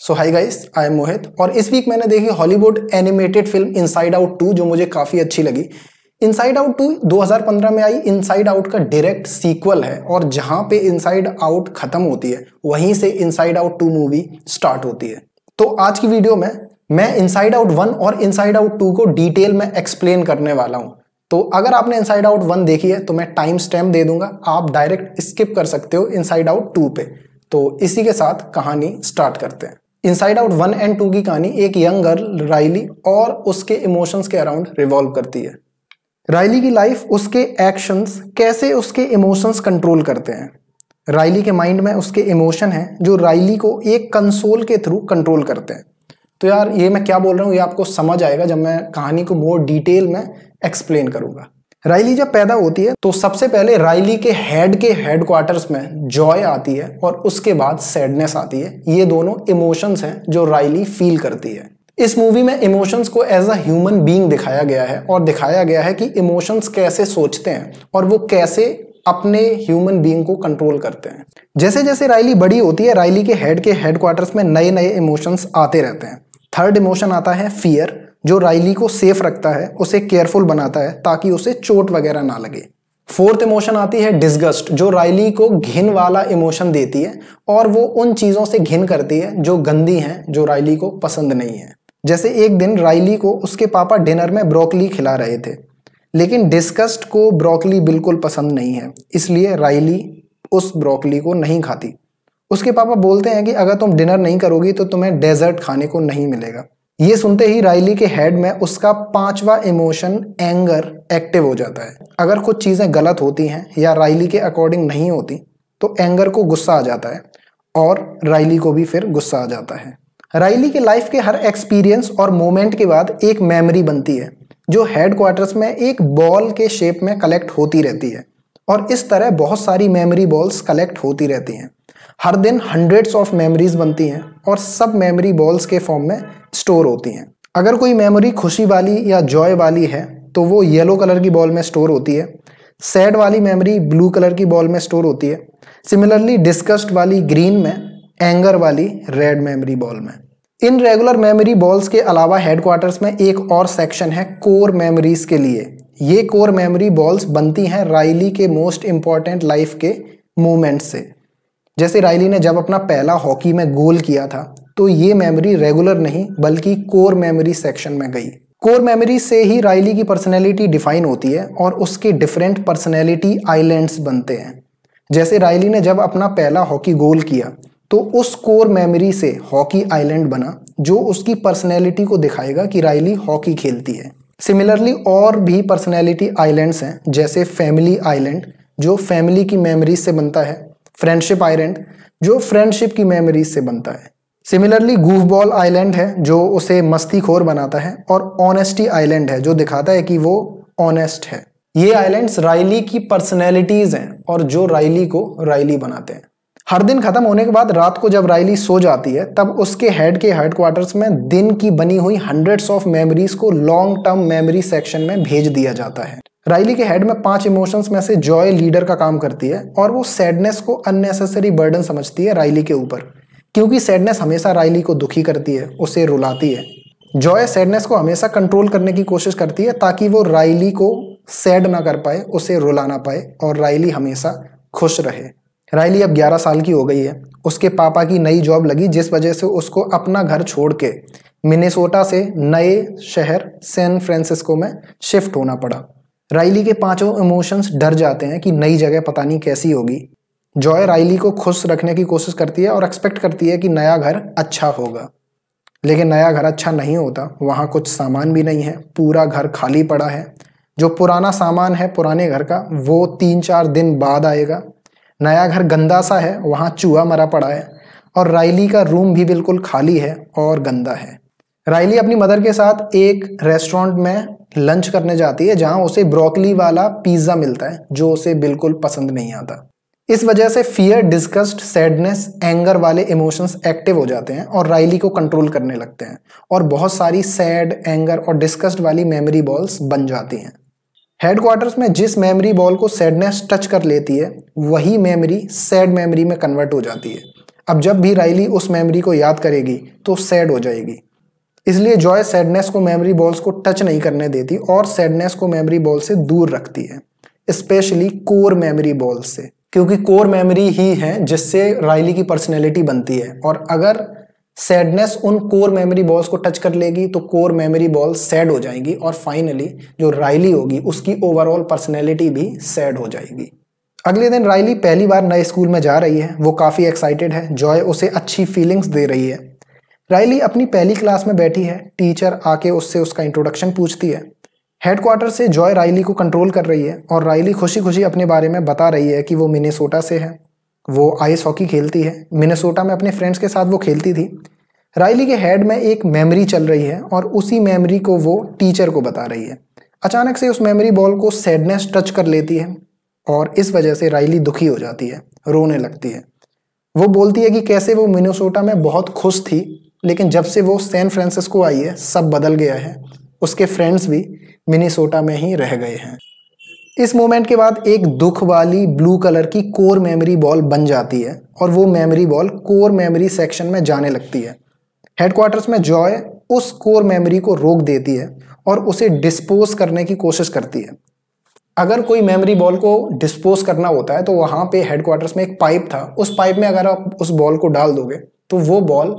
so hi guys I am Mohit और इस week मैंने देखी Hollywood animated film Inside Out two जो मुझे काफ़ी अच्छी लगी इनसाइड आउट टू 2015 में आई इनसाइड आउट का डायरेक्ट सीक्वल है और पर पे इनसाइड आउट ख़त्म होती है वहीं से Inside Out two movie start होती है तो आज की वीडियो में मैं इनसाइड आउट वन और इनसाइड आउट टू को डिटेल में एक्सप्लेन करने वाला हूँ तो अगर आपने इनसाइड आउट वन देखी है तो मैं टाइम स्टैम्प दे दूंगा आप डायरेक्ट स्किप कर सकते हो इनसाइड आउट टू पे तो इसी के साथ कहानी स्टार्ट करते हैं Inside Out one and two की कहानी एक यंग गर्ल राइली और उसके इमोशंस के अराउंड रिवॉल्व करती है राइली की लाइफ उसके एक्शंस कैसे उसके इमोशंस कंट्रोल करते हैं राइली के माइंड में उसके इमोशन हैं जो राइली को एक कंसोल के थ्रू कंट्रोल करते हैं तो यार ये मैं क्या बोल रहा हूँ ये आपको समझ आएगा जब मैं कहानी को मोर डिटेल में एक्सप्लेन करूँगा राइली जब पैदा होती है तो सबसे पहले राइली के हेड के हेडक्वार्टर्स में जॉय आती है और उसके बाद सैडनेस आती है ये दोनों इमोशंस हैं जो राइली फील करती है इस मूवी में इमोशंस को एज अ ह्यूमन बीइंग दिखाया गया है और दिखाया गया है कि इमोशंस कैसे सोचते हैं और वो कैसे अपने ह्यूमन बीइंग को कंट्रोल करते हैं जैसे जैसे राइली बड़ी होती है राइली के हेड के हेडक्वार्टर्स में नए नए इमोशंस आते रहते हैं थर्ड इमोशन आता है फियर जो राइली को सेफ रखता है उसे केयरफुल बनाता है ताकि उसे चोट वगैरह ना लगे फोर्थ इमोशन आती है डिस्गस्ट जो राइली को घिन वाला इमोशन देती है और वो उन चीज़ों से घिन करती है जो गंदी हैं जो राइली को पसंद नहीं है जैसे एक दिन राइली को उसके पापा डिनर में ब्रोकली खिला रहे थे लेकिन डिस्कस्ट को ब्रोकली बिल्कुल पसंद नहीं है इसलिए राइली उस ब्रोकली को नहीं खाती उसके पापा बोलते हैं कि अगर तुम डिनर नहीं करोगी तो तुम्हें डेजर्ट खाने को नहीं मिलेगा ये सुनते ही राइली के हेड में उसका पांचवा इमोशन एंगर एक्टिव हो जाता है अगर कुछ चीज़ें गलत होती हैं या राइली के अकॉर्डिंग नहीं होती तो एंगर को गुस्सा आ जाता है और राइली को भी फिर गुस्सा आ जाता है राइली के लाइफ के हर एक्सपीरियंस और मोमेंट के बाद एक मेमोरी बनती है जो हेड क्वार्टर्स में एक बॉल के शेप में कलेक्ट होती रहती है और इस तरह बहुत सारी मेमोरी बॉल्स कलेक्ट होती रहती हैं हर दिन हंड्रेड्स ऑफ मेमोरीज बनती हैं और सब मेमोरी बॉल्स के फॉर्म में स्टोर होती हैं अगर कोई मेमोरी खुशी वाली या जॉय वाली है तो वो येलो कलर की बॉल में स्टोर होती है सैड वाली मेमोरी ब्लू कलर की बॉल में स्टोर होती है सिमिलरली डिस्कस्ड वाली ग्रीन में एंगर वाली रेड मेमोरी बॉल में इन रेगुलर मेमोरी बॉल्स के अलावा हेडक्वार्टर्स में एक और सेक्शन है कोर मेमोरीज के लिए ये कोर मेमोरी बॉल्स बनती हैं राइली के मोस्ट इंपॉर्टेंट लाइफ के मोमेंट्स से जैसे रायली ने जब अपना पहला हॉकी में गोल किया था तो ये मेमोरी रेगुलर नहीं बल्कि कोर मेमोरी सेक्शन में गई कोर मेमोरी से ही रायली की पर्सनैलिटी डिफाइन होती है और उसके डिफरेंट पर्सनैलिटी आइलैंड्स बनते हैं जैसे रायली ने जब अपना पहला हॉकी गोल किया तो उस कोर मेमोरी से हॉकी आइलैंड बना जो उसकी पर्सनैलिटी को दिखाएगा कि रायली हॉकी खेलती है सिमिलरली और भी पर्सनैलिटी आइलैंड्स हैं जैसे फैमिली आइलैंड जो फैमिली की मेमोरी से बनता है फ्रेंडशिप आइलैंड जो फ्रेंडशिप की मेमोरीज से बनता है सिमिलरली गूफ बॉल आइलैंड है जो उसे मस्ती खोर बनाता है और ऑनेस्टी आइलैंड है जो दिखाता है कि वो ऑनेस्ट है ये आइलैंड्स राइली की पर्सनैलिटीज़ हैं और जो राइली को राइली बनाते हैं हर दिन खत्म होने के बाद रात को जब रायली सो जाती है तब उसके हेड के हेडक्वार्टर्स में दिन की बनी हुई हंड्रेड्स ऑफ मेमोरीज को लॉन्ग टर्म मेमोरी सेक्शन में भेज दिया जाता है राइली के हेड में पांच इमोशंस में से जॉय लीडर का काम करती है और वो सैडनेस को अननेसेसरी बर्डन समझती है राइली के ऊपर क्योंकि सैडनेस हमेशा राइली को दुखी करती है उसे रुलाती है जॉय सैडनेस को हमेशा कंट्रोल करने की कोशिश करती है ताकि वो राइली को सैड ना कर पाए उसे रुला ना पाए और राइली हमेशा खुश रहे रायली अब 11 साल की हो गई है उसके पापा की नई जॉब लगी जिस वजह से उसको अपना घर छोड़ के मिनेसोटा से नए शहर सैन फ्रांसिस्को में शिफ्ट होना पड़ा रायली के पांचों इमोशंस डर जाते हैं कि नई जगह पता नहीं कैसी होगी जॉय रायली को खुश रखने की कोशिश करती है और एक्सपेक्ट करती है कि नया घर अच्छा होगा लेकिन नया घर अच्छा नहीं होता वहाँ कुछ सामान भी नहीं है पूरा घर खाली पड़ा है जो पुराना सामान है पुराने घर का वो तीन चार दिन बाद आएगा नया घर गंदा सा है वहाँ चूहा मरा पड़ा है और रायली का रूम भी बिल्कुल खाली है और गंदा है रायली अपनी मदर के साथ एक रेस्टोरेंट में लंच करने जाती है जहां उसे ब्रोकली वाला पिज्ज़ा मिलता है जो उसे बिल्कुल पसंद नहीं आता इस वजह से फियर डिस्कस्ट सैडनेस एंगर वाले इमोशंस एक्टिव हो जाते हैं और रायली को कंट्रोल करने लगते हैं और बहुत सारी सैड एंगर और डिस्कस्ट वाली मेमोरी बॉल्स बन जाती हैं हेडक्वार्टर्स में जिस मेमोरी बॉल को सैडनेस टच कर लेती है वही मेमोरी सैड मेमोरी में कन्वर्ट हो जाती है अब जब भी राइली उस मेमोरी को याद करेगी तो सैड हो जाएगी इसलिए जॉय सैडनेस को मेमोरी बॉल्स को टच नहीं करने देती और सैडनेस को मेमोरी बॉल से दूर रखती है स्पेशली कोर मेमोरी बॉल से क्योंकि कोर मेमोरी ही है जिससे राइली की पर्सनैलिटी बनती है और अगर सैडनेस उन कोर मेमोरी बॉल्स को टच कर लेगी तो कोर मेमोरी बॉल सैड हो जाएगी और फाइनली जो राइली होगी उसकी ओवरऑल पर्सनैलिटी भी सैड हो जाएगी अगले दिन राइली पहली बार नए स्कूल में जा रही है वो काफ़ी एक्साइटेड है जॉय उसे अच्छी फीलिंग्स दे रही है राइली अपनी पहली क्लास में बैठी है टीचर आके उससे उसका इंट्रोडक्शन पूछती है हेडक्वार्टर से जॉय राइली को कंट्रोल कर रही है और राइली खुशी खुशी अपने बारे में बता रही है कि वो मिनेसोटा से है वो आइस हॉकी खेलती है मिनेसोटा में अपने फ्रेंड्स के साथ वो खेलती थी राइली के हेड में एक मेमोरी चल रही है और उसी मेमोरी को वो टीचर को बता रही है अचानक से उस मेमोरी बॉल को सैडनेस टच कर लेती है और इस वजह से राइली दुखी हो जाती है रोने लगती है वो बोलती है कि कैसे वो मिनोसोटा में बहुत खुश थी लेकिन जब से वो सैन फ्रांसिस्को आई है सब बदल गया है उसके फ्रेंड्स भी मिनीसोटा में ही रह गए हैं इस मोमेंट के बाद एक दुख वाली ब्लू कलर की कोर मेमोरी बॉल बन जाती है और वो memory ball core memory section में जाने लगती है हेडक्वार्टर्स में जॉय उस कोर मेमोरी को रोक देती है और उसे डिस्पोज करने की कोशिश करती है अगर कोई मेमोरी बॉल को डिस्पोज करना होता है तो वहाँ पे हेडक्वार्टर्स में एक पाइप था उस पाइप में अगर आप उस बॉल को डाल दोगे तो वो बॉल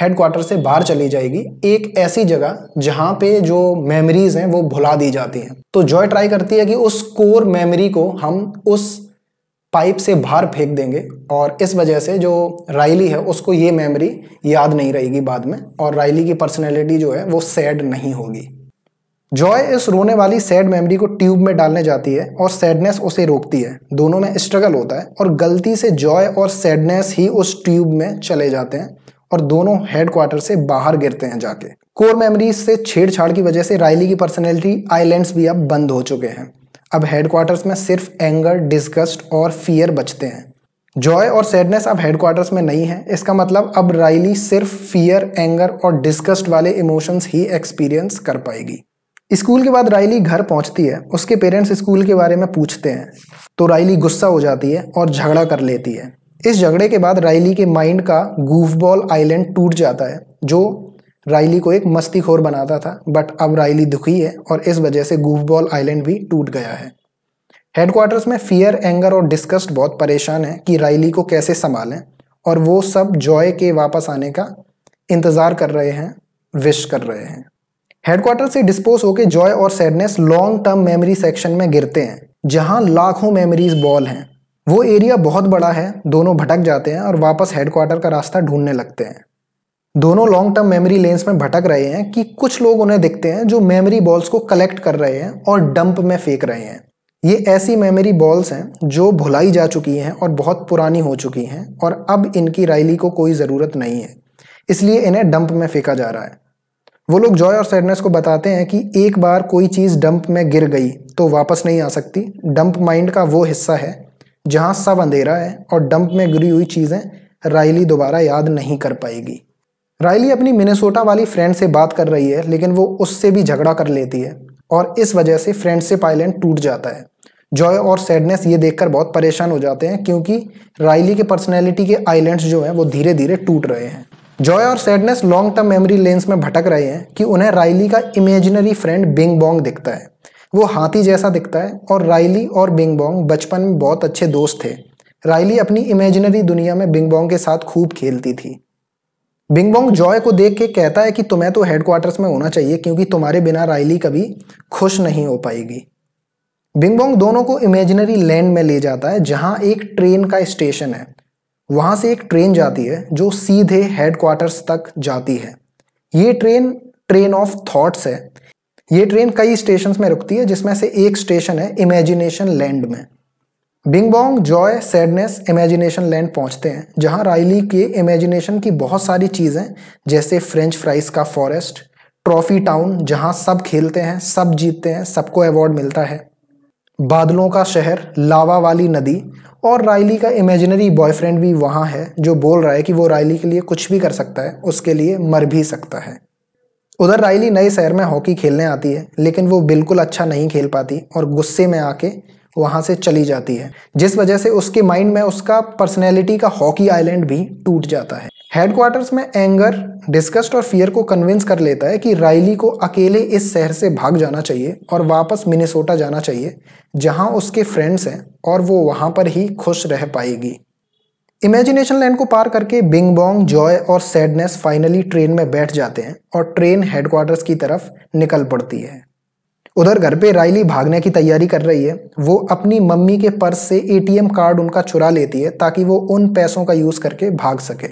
हेडक्वार्टर से बाहर चली जाएगी एक ऐसी जगह जहाँ पे जो मेमोरीज हैं वो भुला दी जाती हैं तो जॉय ट्राई करती है कि उस कोर मेमोरी को हम उस पाइप से बाहर फेंक देंगे और इस वजह से जो राइली है उसको ये मेमोरी याद नहीं रहेगी बाद में और राइली की पर्सनैलिटी जो है वो सैड नहीं होगी जॉय इस रोने वाली सैड मेमोरी को ट्यूब में डालने जाती है और सैडनेस उसे रोकती है दोनों में स्ट्रगल होता है और गलती से जॉय और सैडनेस ही उस ट्यूब में चले जाते हैं और दोनों हेडक्वार्टर से बाहर गिरते हैं जाके कोर मेमोरी से छेड़छाड़ की वजह से रायली की पर्सनैलिटी आइलैंड्स भी अब बंद हो चुके हैं अब हेडक्वार्टर्स में सिर्फ एंगर डिस्गस्ट और फियर बचते हैं जॉय और सैडनेस अब हेडक्वार्टर्स में नहीं है इसका मतलब अब राइली सिर्फ फियर एंगर और डिस्कस्ट वाले इमोशंस ही एक्सपीरियंस कर पाएगी स्कूल के बाद राइली घर पहुंचती है उसके पेरेंट्स स्कूल के बारे में पूछते हैं तो राइली गुस्सा हो जाती है और झगड़ा कर लेती है इस झगड़े के बाद राइली के माइंड का गूफबॉल आइलैंड टूट जाता है जो राइली को एक मस्तीखोर बनाता था बट अब राइली दुखी है और इस वजह से गूफबॉल आइलैंड भी टूट गया है हेडक्वार्टर्स में फियर एंगर और डिस्कस्ट बहुत परेशान है कि राइली को कैसे संभालें और वो सब जॉय के वापस आने का इंतज़ार कर रहे हैं विश कर रहे हैं हेडक्वार्टर से डिस्पोज होकर जॉय और Sadness long term memory section में गिरते हैं जहां लाखों मेमोरीज बॉल हैं वो एरिया बहुत बड़ा है दोनों भटक जाते हैं और वापस हेडक्वार्टर का रास्ता ढूंढने लगते हैं दोनों लॉन्ग टर्म मेमोरी लेंस में भटक रहे हैं कि कुछ लोग उन्हें दिखते हैं जो मेमोरी बॉल्स को कलेक्ट कर रहे हैं और डंप में फेंक रहे हैं ये ऐसी मेमोरी बॉल्स हैं जो भुलाई जा चुकी हैं और बहुत पुरानी हो चुकी हैं और अब इनकी रायली को कोई ज़रूरत नहीं है इसलिए इन्हें डंप में फेंका जा रहा है वो लोग जॉय और सैडनेस को बताते हैं कि एक बार कोई चीज़ डंप में गिर गई तो वापस नहीं आ सकती डंप माइंड का वो हिस्सा है जहां सब अंधेरा है और डंप में गिरी हुई चीज़ें राइली दोबारा याद नहीं कर पाएगी राइली अपनी मिनेसोटा वाली फ्रेंड से बात कर रही है लेकिन वो उससे भी झगड़ा कर लेती है और इस वजह से फ्रेंडशिप आइलैंड टूट जाता है जॉय और सैडनेस ये देखकर बहुत परेशान हो जाते हैं क्योंकि राइली के पर्सनैलिटी के आइलैंड्स जो हैं वो धीरे धीरे टूट रहे हैं जॉय और Sadness long term memory lanes में भटक रहे हैं कि उन्हें राइली का इमेजिनरी फ्रेंड बिंग बॉन्ग दिखता है वो हाथी जैसा दिखता है और राइली और बिंग बोंग बचपन में बहुत अच्छे दोस्त थे राइली अपनी इमेजिनरी दुनिया में बिंग बोंग के साथ खूब खेलती थी बिंग बोंग जॉय को देख के कहता है कि तुम्हें तो हेडक्वार्टर्स में होना चाहिए क्योंकि तुम्हारे बिना राइली कभी खुश नहीं हो पाएगी बिंग बोंग दोनों को इमेजिनरी लैंड में ले जाता है जहाँ एक ट्रेन का स्टेशन है वहाँ से एक ट्रेन जाती है जो सीधे हेडक्वार्टर्स तक जाती है ये ट्रेन ट्रेन ऑफ थॉट्स है ये ट्रेन कई स्टेशन में रुकती है जिसमें से एक स्टेशन है इमेजिनेशन लैंड में Bing Bong Joy Sadness Imagination Land पहुंचते हैं जहां राइली के इमेजिनेशन की बहुत सारी चीज़ें जैसे फ्रेंच फ्राइज का फॉरेस्ट ट्रॉफी टाउन जहां सब खेलते हैं सब जीतते हैं सबको अवार्ड मिलता है बादलों का शहर लावा वाली नदी और राइली का इमेजिनरी बॉयफ्रेंड भी वहाँ है जो बोल रहा है कि वो राइली के लिए कुछ भी कर सकता है उसके लिए मर भी सकता है उधर रायली नए शहर में हॉकी खेलने आती है लेकिन वो बिल्कुल अच्छा नहीं खेल पाती और गुस्से में आके वहाँ से चली जाती है जिस वजह से उसके माइंड में उसका पर्सनैलिटी का हॉकी आइलैंड भी टूट जाता है हेडक्वार्टर्स में एंगर डिस्कस्ट और फियर को कन्विंस कर लेता है कि राइली को अकेले इस शहर से भाग जाना चाहिए और वापस मिनेसोटा जाना चाहिए जहां उसके फ्रेंड्स हैं और वो वहां पर ही खुश रह पाएगी इमेजिनेशन लैंड को पार करके बिंग बॉन्ग जॉय और सैडनेस फाइनली ट्रेन में बैठ जाते हैं और ट्रेन हेडक्वार्टर्स की तरफ निकल पड़ती है उधर घर पे राइली भागने की तैयारी कर रही है वो अपनी मम्मी के पर्स से एटीएम कार्ड उनका चुरा लेती है ताकि वो उन पैसों का यूज करके भाग सके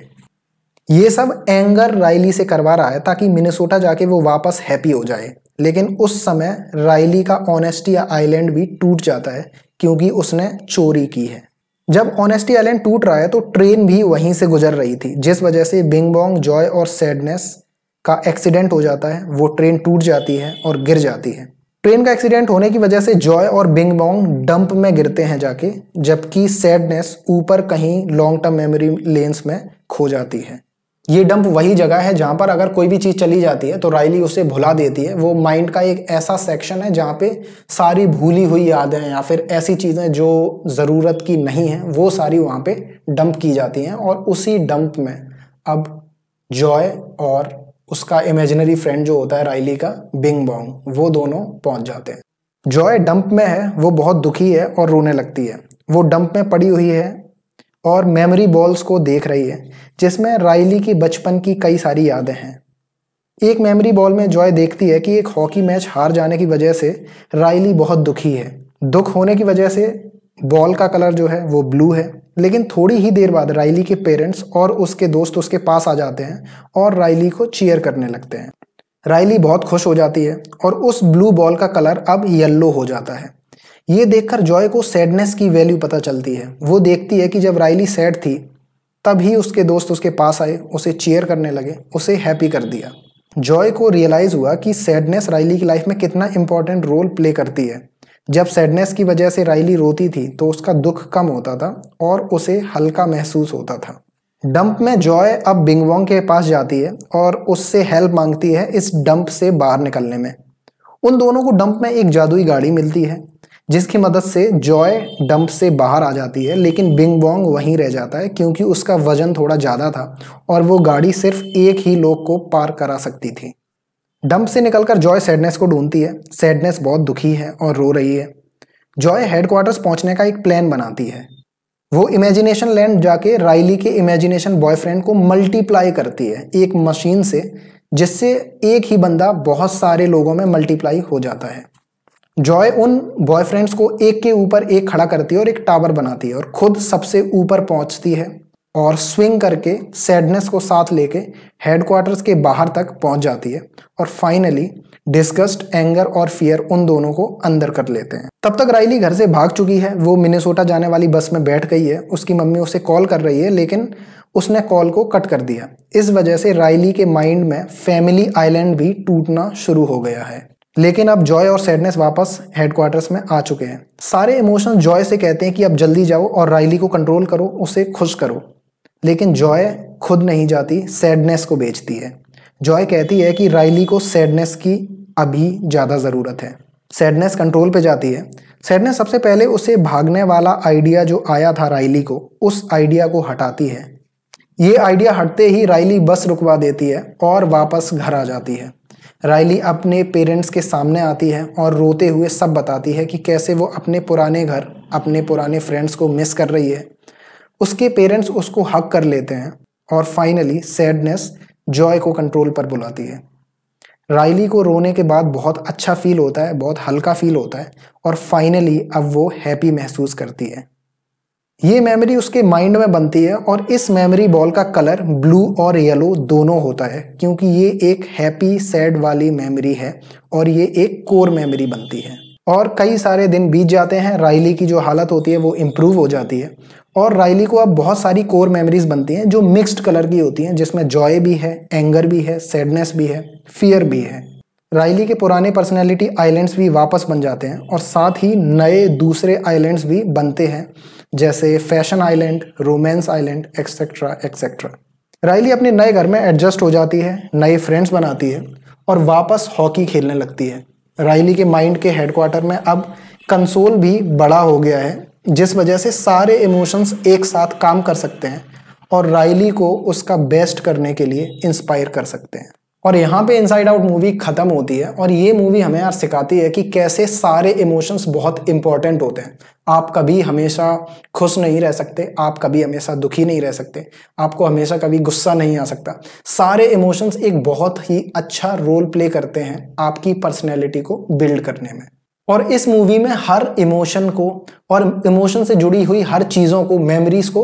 ये सब एंगर राइली से करवा रहा है ताकि मिनेसोटा जाके वो वापस हैप्पी हो जाए लेकिन उस समय राइली का ऑनेस्टी आइलैंड भी टूट जाता है क्योंकि उसने चोरी की है जब ऑनेस्टी आइलैंड टूट रहा है तो ट्रेन भी वहीं से गुजर रही थी जिस वजह से बिंग बॉन्ग जॉय और सैडनेस का एक्सीडेंट हो जाता है वो ट्रेन टूट जाती है और गिर जाती है ट्रेन का एक्सीडेंट होने की वजह से जॉय और बिंग बॉन्ग डंप में गिरते हैं जाके जबकि सैडनेस ऊपर कहीं लॉन्ग टर्म मेमोरी लेंस में खो जाती है ये डंप वही जगह है जहाँ पर अगर कोई भी चीज़ चली जाती है तो राइली उसे भुला देती है वो माइंड का एक ऐसा सेक्शन है जहाँ पे सारी भूली हुई यादें या फिर ऐसी चीज़ें जो ज़रूरत की नहीं हैं वो सारी वहाँ पे डंप की जाती हैं और उसी डंप में अब जॉय और उसका इमेजिनरी फ्रेंड जो होता है राइली का बिंग बॉन्ग वो दोनों पहुँच जाते हैं जॉय डंप में है वो बहुत दुखी है और रोने लगती है वो डंप में पड़ी हुई है और मेमोरी बॉल्स को देख रही है जिसमें राइली की बचपन की कई सारी यादें हैं एक मेमोरी बॉल में जॉय देखती है कि एक हॉकी मैच हार जाने की वजह से राइली बहुत दुखी है दुख होने की वजह से बॉल का कलर जो है वो ब्लू है लेकिन थोड़ी ही देर बाद राइली के पेरेंट्स और उसके दोस्त उसके पास आ जाते हैं और राइली को चीयर करने लगते हैं राइली बहुत खुश हो जाती है और उस ब्लू बॉल का कलर अब येल्लो हो जाता है ये देखकर जॉय को सैडनेस की वैल्यू पता चलती है वो देखती है कि जब राइली सैड थी तब ही उसके दोस्त उसके पास आए उसे चेयर करने लगे उसे हैप्पी कर दिया जॉय को रियलाइज़ हुआ कि सैडनेस राइली की लाइफ में कितना इंपॉर्टेंट रोल प्ले करती है जब सैडनेस की वजह से राइली रोती थी तो उसका दुख कम होता था और उसे हल्का महसूस होता था डंप में जॉय अब बिंगवोंग के पास जाती है और उससे हेल्प मांगती है इस डंप से बाहर निकलने में उन दोनों को डंप में एक जादुई गाड़ी मिलती है जिसकी मदद से जॉय डंप से बाहर आ जाती है लेकिन बिंग बोंग वहीं रह जाता है क्योंकि उसका वजन थोड़ा ज़्यादा था और वो गाड़ी सिर्फ एक ही लोग को पार करा सकती थी डंप से निकलकर जॉय सैडनेस को ढूंढती है सैडनेस बहुत दुखी है और रो रही है जॉय हेडक्वार्टर्स पहुंचने का एक प्लान बनाती है वो इमेजिनेशन लैंड जाके राइली के इमेजिनेशन बॉयफ्रेंड को मल्टीप्लाई करती है एक मशीन से जिससे एक ही बंदा बहुत सारे लोगों में मल्टीप्लाई हो जाता है जॉय उन बॉयफ्रेंड्स को एक के ऊपर एक खड़ा करती है और एक टावर बनाती है और खुद सबसे ऊपर पहुंचती है और स्विंग करके सैडनेस को साथ लेके हेडक्वार्टर्स के बाहर तक पहुंच जाती है और फाइनली डिस्कस्ट एंगर और फियर उन दोनों को अंदर कर लेते हैं तब तक राइली घर से भाग चुकी है वो मिनेसोटा जाने वाली बस में बैठ गई है उसकी मम्मी उसे कॉल कर रही है लेकिन उसने कॉल को कट कर दिया इस वजह से राइली के माइंड में फैमिली आइलैंड भी टूटना शुरू हो गया है लेकिन अब जॉय और सैडनेस वापस हेडक्वार्टर्स में आ चुके हैं सारे इमोशंस जॉय से कहते हैं कि अब जल्दी जाओ और राइली को कंट्रोल करो उसे खुश करो लेकिन जॉय खुद नहीं जाती सैडनेस को बेचती है जॉय कहती है कि राइली को सैडनेस की अभी ज़्यादा ज़रूरत है सैडनेस कंट्रोल पे जाती है सैडनेस सबसे पहले उसे भागने वाला आइडिया जो आया था राइली को उस आइडिया को हटाती है ये आइडिया हटते ही राइली बस रुकवा देती है और वापस घर आ जाती है रायली अपने पेरेंट्स के सामने आती है और रोते हुए सब बताती है कि कैसे वो अपने पुराने घर अपने पुराने फ्रेंड्स को मिस कर रही है उसके पेरेंट्स उसको हक कर लेते हैं और फाइनली सैडनेस जॉय को कंट्रोल पर बुलाती है रायली को रोने के बाद बहुत अच्छा फील होता है बहुत हल्का फील होता है और फाइनली अब वो हैप्पी महसूस करती है ये मेमोरी उसके माइंड में बनती है और इस मेमोरी बॉल का कलर ब्लू और येलो दोनों होता है क्योंकि ये एक हैप्पी सैड वाली मेमोरी है और ये एक कोर मेमोरी बनती है और कई सारे दिन बीत जाते हैं राइली की जो हालत होती है वो इम्प्रूव हो जाती है और राइली को अब बहुत सारी कोर मेमोरीज बनती हैं जो मिक्स्ड कलर की होती हैं जिसमें जॉय भी है एंगर भी है सैडनेस भी है फियर भी है राइली के पुराने पर्सनैलिटी आइलैंड्स भी वापस बन जाते हैं और साथ ही नए दूसरे आइलैंड्स भी बनते हैं जैसे Fashion Island Romance Island etcetera etcetera Riley अपने नए घर में एडजस्ट हो जाती है नए फ्रेंड्स बनाती है और वापस हॉकी खेलने लगती है राइली के माइंड के हेडक्वार्टर में अब कंसोल भी बड़ा हो गया है जिस वजह से सारे इमोशंस एक साथ काम कर सकते हैं और राइली को उसका बेस्ट करने के लिए इंस्पायर कर सकते हैं और यहाँ पे इनसाइड आउट मूवी ख़त्म होती है और ये मूवी हमें यार सिखाती है कि कैसे सारे इमोशंस बहुत इंपॉर्टेंट होते हैं आप कभी हमेशा खुश नहीं रह सकते आप कभी हमेशा दुखी नहीं रह सकते आपको हमेशा कभी गुस्सा नहीं आ सकता सारे इमोशंस एक बहुत ही अच्छा रोल प्ले करते हैं आपकी पर्सनैलिटी को बिल्ड करने में और इस मूवी में हर इमोशन को और इमोशन से जुड़ी हुई हर चीज़ों को मेमोरीज को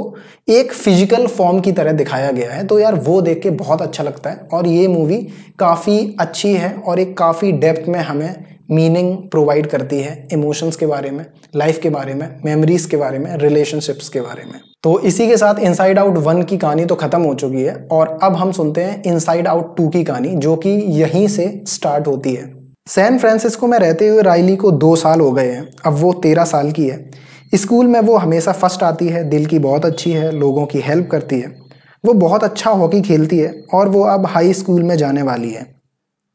एक फिजिकल फॉर्म की तरह दिखाया गया है तो यार वो देख के बहुत अच्छा लगता है और ये मूवी काफ़ी अच्छी है और एक काफ़ी डेप्थ में हमें मीनिंग प्रोवाइड करती है इमोशंस के बारे में लाइफ के बारे में मेमोरीज के बारे में रिलेशनशिप्स के बारे में तो इसी के साथ इनसाइड आउट वन की कहानी तो खत्म हो चुकी है और अब हम सुनते हैं इनसाइड आउट टू की कहानी जो कि यहीं से स्टार्ट होती है सैन फ्रांसिस्को में रहते हुए राइली को दो साल हो गए हैं अब वो तेरह साल की है स्कूल में वो हमेशा फर्स्ट आती है दिल की बहुत अच्छी है लोगों की हेल्प करती है वो बहुत अच्छा हॉकी खेलती है और वो अब हाई स्कूल में जाने वाली है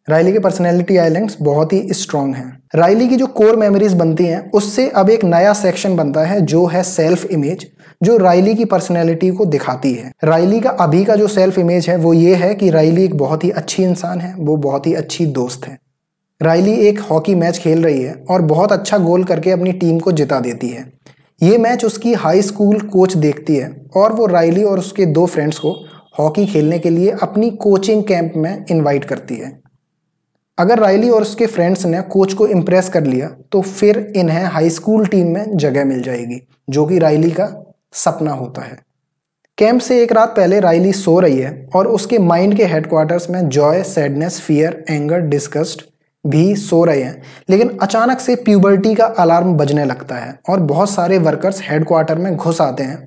राइली के पर्सनैलिटी आइलैंड बहुत ही स्ट्रॉन्ग हैं राइली की जो कोर मेमोरीज बनती हैं उससे अब एक नया सेक्शन बनता है जो है सेल्फ इमेज जो राइली की पर्सनैलिटी को दिखाती है राइली का अभी का जो सेल्फ इमेज है वो ये है कि राइली एक बहुत ही अच्छी इंसान है वो बहुत ही अच्छी दोस्त है राइली एक हॉकी मैच खेल रही है और बहुत अच्छा गोल करके अपनी टीम को जिता देती है ये मैच उसकी हाई स्कूल कोच देखती है और वो राइली और उसके दो फ्रेंड्स को हॉकी खेलने के लिए अपनी कोचिंग कैंप में इनवाइट करती है अगर राइली और उसके फ्रेंड्स ने कोच को इम्प्रेस कर लिया तो फिर इन्हें हाई स्कूल टीम में जगह मिल जाएगी जो कि राइली का सपना होता है कैंप से एक रात पहले राइली सो रही है और उसके माइंड के हेडक्वार्टर्स में Joy Sadness Fear Anger Disgust भी सो रहे हैं लेकिन अचानक से प्यूबर्टी का अलार्म बजने लगता है और बहुत सारे वर्कर्स हेडक्वार्टर में घुस आते हैं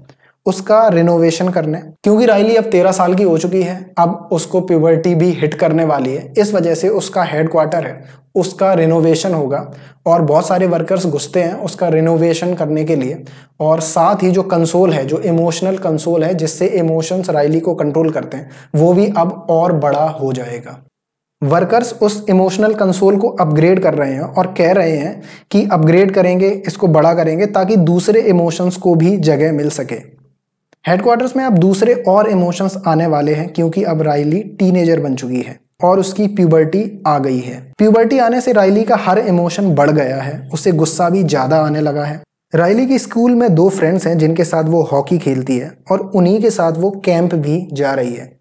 उसका रिनोवेशन करने क्योंकि राइली अब तेरह साल की हो चुकी है अब उसको प्यूबर्टी भी हिट करने वाली है इस वजह से उसका हेडक्वार्टर है उसका रिनोवेशन होगा और बहुत सारे वर्कर्स घुसते हैं उसका रिनोवेशन करने के लिए और साथ ही जो कंसोल है जो इमोशनल कंसोल है जिससे इमोशंस राइली को कंट्रोल करते हैं वो भी अब और बड़ा हो जाएगा वर्कर्स उस इमोशनल कंसोल को अपग्रेड कर रहे हैं और कह रहे हैं कि अपग्रेड करेंगे इसको बड़ा करेंगे ताकि दूसरे इमोशंस को भी जगह मिल सके हेडक्वार्टर्स में अब दूसरे और इमोशंस आने वाले हैं क्योंकि अब राइली टीनेजर बन चुकी है और उसकी प्यूबर्टी आ गई है प्यूबर्टी आने से राइली का हर इमोशन बढ़ गया है उसे गुस्सा भी ज़्यादा आने लगा है राइली की स्कूल में दो फ्रेंड्स हैं जिनके साथ वो हॉकी खेलती है और उन्हीं के साथ वो कैंप भी जा रही है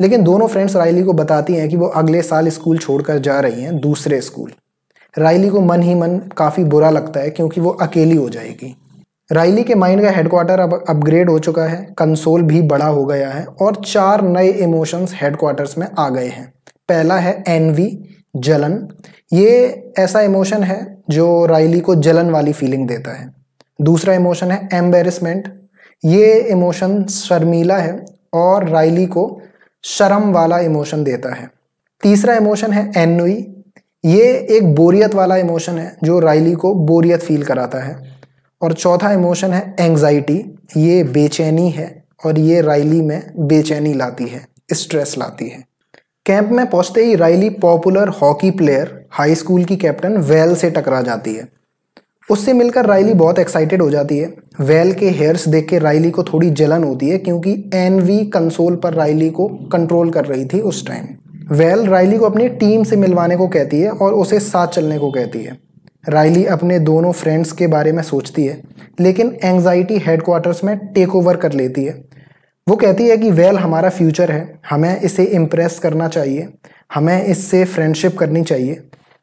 लेकिन दोनों फ्रेंड्स राइली को बताती हैं कि वो अगले साल स्कूल छोड़कर जा रही हैं दूसरे स्कूल राइली को मन ही मन काफ़ी बुरा लगता है क्योंकि वो अकेली हो जाएगी राइली के माइंड का हेडक्वार्टर अब अपग्रेड हो चुका है कंसोल भी बड़ा हो गया है और चार नए इमोशंस हेडक्वार्टर्स में आ गए हैं पहला है एनवी जलन ये ऐसा इमोशन है जो राइली को जलन वाली फीलिंग देता है दूसरा इमोशन है एम्बेरसमेंट ये इमोशन शर्मीला है और राइली को शर्म वाला इमोशन देता है तीसरा इमोशन है एनुई ये एक बोरियत वाला इमोशन है जो राइली को बोरियत फील कराता है और चौथा इमोशन है एंग्जाइटी ये बेचैनी है और ये राइली में बेचैनी लाती है स्ट्रेस लाती है कैंप में पहुंचते ही Riley popular hockey player high school की कैप्टन वेल से टकरा जाती है उससे मिलकर राइली बहुत एक्साइटेड हो जाती है वेल के हेयर्स देख के राइली को थोड़ी जलन होती है क्योंकि एन वी कंसोल पर राइली को कंट्रोल कर रही थी उस टाइम वेल राइली को अपनी टीम से मिलवाने को कहती है और उसे साथ चलने को कहती है राइली अपने दोनों फ्रेंड्स के बारे में सोचती है लेकिन एंग्जाइटी हेडक्वार्टर्स में टेक ओवर कर लेती है वो कहती है कि वेल हमारा फ्यूचर है हमें इसे इम्प्रेस करना चाहिए हमें इससे फ्रेंडशिप करनी चाहिए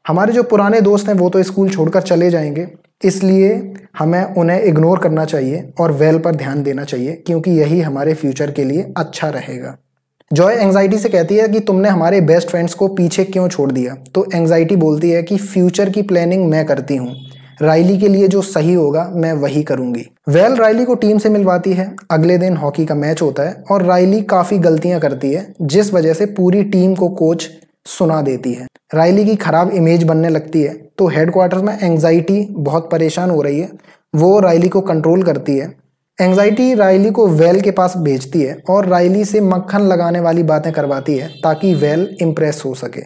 हमारे जो पुराने दोस्त हैं वो तो स्कूल छोड़कर चले जाएंगे इसलिए हमें उन्हें इग्नोर करना चाहिए और वेल पर ध्यान देना चाहिए क्योंकि यही हमारे फ्यूचर के लिए अच्छा रहेगा जॉय एंग्जाइटी से कहती है कि तुमने हमारे बेस्ट फ्रेंड्स को पीछे क्यों छोड़ दिया तो एंग्जाइटी बोलती है कि फ्यूचर की प्लानिंग मैं करती हूँ राइली के लिए जो सही होगा मैं वही करूंगी वेल राइली को टीम से मिलवाती है अगले दिन हॉकी का मैच होता है और राइली काफ़ी गलतियां करती है जिस वजह से पूरी टीम को कोच सुना देती है राइली की खराब इमेज बनने लगती है तो क्वार्टर में एंगजाइटी बहुत परेशान हो रही है वो रायली को कंट्रोल करती है एंगजाइटी रायली को वेल के पास भेजती है और रायली से मक्खन लगाने वाली बातें करवाती है ताकि वेल इम्प्रेस हो सके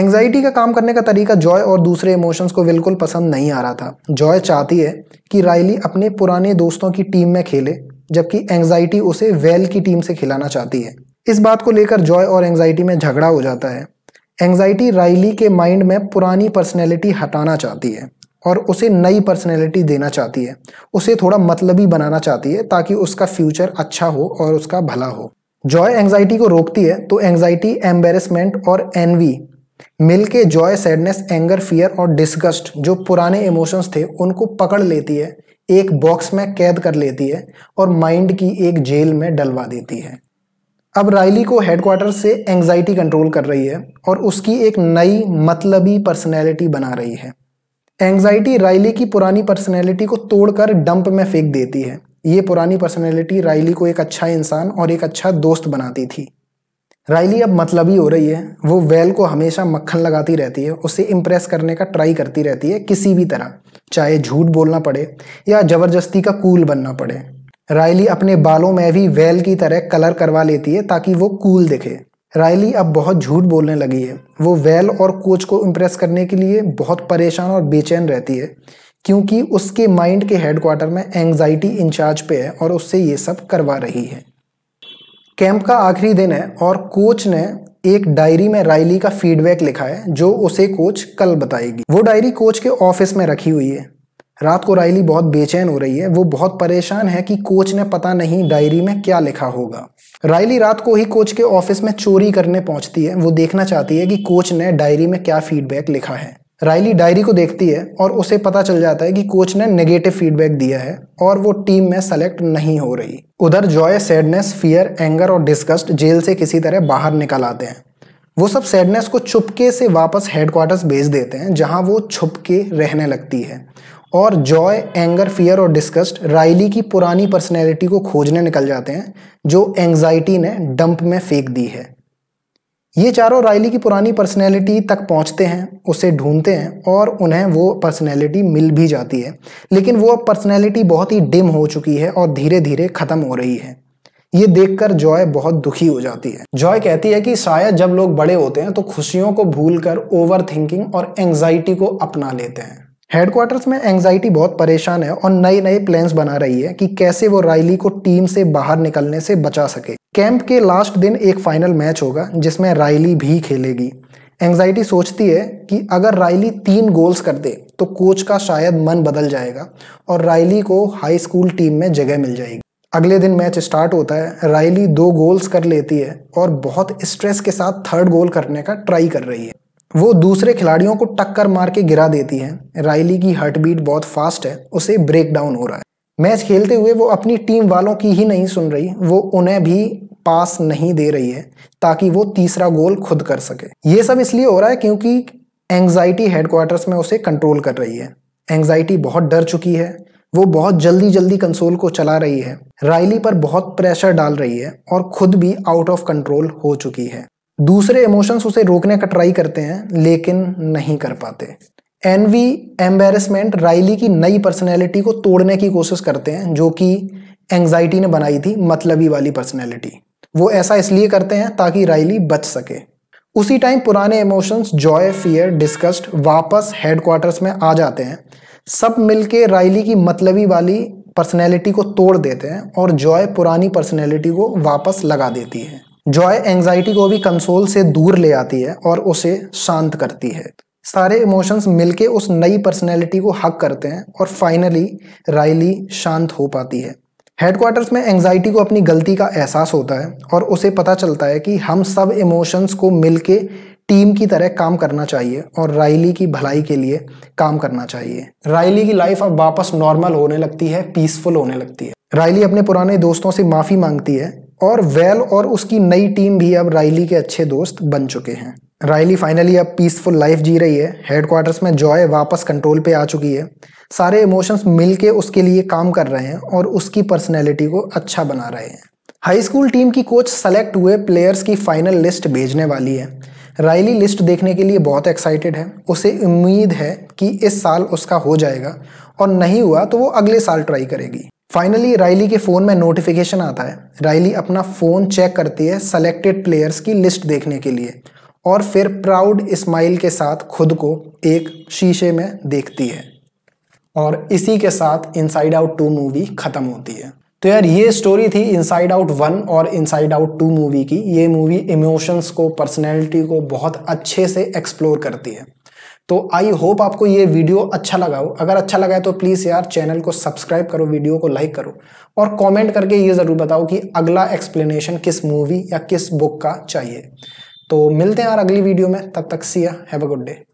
एंगजाइटी का काम करने का तरीका जॉय और दूसरे इमोशंस को बिल्कुल पसंद नहीं आ रहा था जॉय चाहती है कि रायली अपने पुराने दोस्तों की टीम में खेले जबकि एंगजाइटी उसे वेल की टीम से खिलाना चाहती है इस बात को लेकर जॉय और एंग्जाइटी में झगड़ा हो जाता है एंग्जाइटी राइली के माइंड में पुरानी पर्सनैलिटी हटाना चाहती है और उसे नई पर्सनैलिटी देना चाहती है उसे थोड़ा मतलबी बनाना चाहती है ताकि उसका फ्यूचर अच्छा हो और उसका भला हो जॉय एंग्जाइटी को रोकती है तो एंग्जाइटी एम्बेरसमेंट और एनवी मिलके जॉय सैडनेस एंगर फियर और डिस्गस्ट जो पुराने इमोशंस थे उनको पकड़ लेती है एक बॉक्स में कैद कर लेती है और माइंड की एक जेल में डलवा देती है अब राइली को हेडक्वार्टर से एंग्जाइटी कंट्रोल कर रही है और उसकी एक नई मतलबी पर्सनैलिटी बना रही है एंग्जाइटी राइली की पुरानी पर्सनैलिटी को तोड़कर डंप में फेंक देती है ये पुरानी पर्सनैलिटी राइली को एक अच्छा इंसान और एक अच्छा दोस्त बनाती थी राइली अब मतलबी हो रही है वो वेल को हमेशा मक्खन लगाती रहती है उसे इम्प्रेस करने का ट्राई करती रहती है किसी भी तरह चाहे झूठ बोलना पड़े या ज़बरदस्ती का कूल बनना पड़े रायली अपने बालों में भी वेल की तरह कलर करवा लेती है ताकि वो कूल दिखे रायली अब बहुत झूठ बोलने लगी है वो वेल और कोच को इम्प्रेस करने के लिए बहुत परेशान और बेचैन रहती है क्योंकि उसके माइंड के हेडक्वार्टर में एंग्जाइटी इंचार्ज पे है और उससे ये सब करवा रही है कैंप का आखिरी दिन है और कोच ने एक डायरी में रायली का फीडबैक लिखा है जो उसे कोच कल बताएगी वो डायरी कोच के ऑफिस में रखी हुई है रात को राइली बहुत बेचैन हो रही है वो बहुत परेशान है कि कोच ने पता नहीं डायरी में क्या लिखा होगा राइली रात को ही कोच के ऑफिस में चोरी करने पहुंचती है वो देखना चाहती है कि कोच ने डायरी में क्या फीडबैक लिखा है राइली डायरी को देखती है और उसे पता चल जाता है कि कोच ने नेगेटिव फीडबैक दिया है और वो टीम में सेलेक्ट नहीं हो रही उधर जॉय सैडनेस फियर एंगर और डिस्कस्ट जेल से किसी तरह बाहर निकल आते हैं वो सब सैडनेस को छुपके से वापस हेडक्वार्टर्स भेज देते हैं जहां वो छुपके रहने लगती है और जॉय एंगर फियर और डिस्कस्ट राइली की पुरानी पर्सनैलिटी को खोजने निकल जाते हैं जो एंग्जाइटी ने डंप में फेंक दी है ये चारों राइली की पुरानी पर्सनैलिटी तक पहुंचते हैं उसे ढूंढते हैं और उन्हें वो पर्सनैलिटी मिल भी जाती है लेकिन वो अब पर्सनैलिटी बहुत ही डिम हो चुकी है और धीरे धीरे ख़त्म हो रही है ये देखकर जॉय बहुत दुखी हो जाती है जॉय कहती है कि शायद जब लोग बड़े होते हैं तो खुशियों को भूलकर ओवर थिंकिंग और एंगजाइटी को अपना लेते हैं हेडक्वार्टर्स में एंग्जाइटी बहुत परेशान है और नए नए प्लान्स बना रही है कि कैसे वो राइली को टीम से बाहर निकलने से बचा सके कैंप के लास्ट दिन एक फाइनल मैच होगा जिसमें राइली भी खेलेगी एंग्जाइटी सोचती है कि अगर राइली तीन गोल्स कर दे तो कोच का शायद मन बदल जाएगा और राइली को हाई स्कूल टीम में जगह मिल जाएगी अगले दिन मैच स्टार्ट होता है राइली दो गोल्स कर लेती है और बहुत स्ट्रेस के साथ थर्ड गोल करने का ट्राई कर रही है वो दूसरे खिलाड़ियों को टक्कर मार के गिरा देती है राइली की हार्ट बीट बहुत फास्ट है उसे ब्रेक डाउन हो रहा है मैच खेलते हुए वो अपनी टीम वालों की ही नहीं सुन रही वो उन्हें भी पास नहीं दे रही है ताकि वो तीसरा गोल खुद कर सके ये सब इसलिए हो रहा है क्योंकि एंग्जाइटी हेडक्वार्टर्स में उसे कंट्रोल कर रही है एंग्जाइटी बहुत डर चुकी है वो बहुत जल्दी जल्दी कंसोल को चला रही है राइली पर बहुत प्रेशर डाल रही है और खुद भी आउट ऑफ कंट्रोल हो चुकी है दूसरे इमोशंस उसे रोकने का ट्राई करते हैं लेकिन नहीं कर पाते एनवी एम्बेरसमेंट राइली की नई पर्सनैलिटी को तोड़ने की कोशिश करते हैं जो कि एंग्जाइटी ने बनाई थी मतलबी वाली पर्सनैलिटी वो ऐसा इसलिए करते हैं ताकि राइली बच सके उसी टाइम पुराने इमोशंस जॉय फियर डिस्कस्ट वापस हेडक्वार्टर्स में आ जाते हैं सब मिलके राइली की मतलबी वाली पर्सनैलिटी को तोड़ देते हैं और जॉय पुरानी पर्सनैलिटी को वापस लगा देती है जॉय एंग्जाइटी को भी कंसोल से दूर ले आती है और उसे शांत करती है सारे इमोशंस मिलके उस नई पर्सनैलिटी को हक करते हैं और फाइनली राइली शांत हो पाती है हेडक्वार्टर्स में एंग्जाइटी को अपनी गलती का एहसास होता है और उसे पता चलता है कि हम सब इमोशंस को मिलके टीम की तरह काम करना चाहिए और राइली की भलाई के लिए काम करना चाहिए राइली की लाइफ अब वापस नॉर्मल होने लगती है पीसफुल होने लगती है राइली अपने पुराने दोस्तों से माफ़ी मांगती है और वेल और उसकी नई टीम भी अब राइली के अच्छे दोस्त बन चुके हैं राइली फाइनली अब पीसफुल लाइफ जी रही है हेडक्वार्टर्स में जॉय वापस कंट्रोल पे आ चुकी है सारे इमोशंस मिलके उसके लिए काम कर रहे हैं और उसकी पर्सनैलिटी को अच्छा बना रहे हैं हाई स्कूल टीम की कोच सेलेक्ट हुए प्लेयर्स की फाइनल लिस्ट भेजने वाली है राइली लिस्ट देखने के लिए बहुत एक्साइटेड है उसे उम्मीद है कि इस साल उसका हो जाएगा और नहीं हुआ तो वो अगले साल ट्राई करेगी फाइनली राइली के फ़ोन में नोटिफिकेशन आता है राइली अपना फ़ोन चेक करती है सेलेक्टेड प्लेयर्स की लिस्ट देखने के लिए और फिर प्राउड स्माइल के साथ खुद को एक शीशे में देखती है और इसी के साथ इनसाइड आउट टू मूवी ख़त्म होती है तो यार ये स्टोरी थी इनसाइड आउट वन और इनसाइड आउट टू मूवी की ये मूवी इमोशंस को पर्सनैलिटी को बहुत अच्छे से एक्सप्लोर करती है तो आई होप आपको ये वीडियो अच्छा लगा हो अगर अच्छा लगा है तो प्लीज़ यार चैनल को सब्सक्राइब करो वीडियो को लाइक करो और कमेंट करके ये ज़रूर बताओ कि अगला एक्सप्लेनेशन किस मूवी या किस बुक का चाहिए तो मिलते हैं यार अगली वीडियो में तब तक see ya have a good day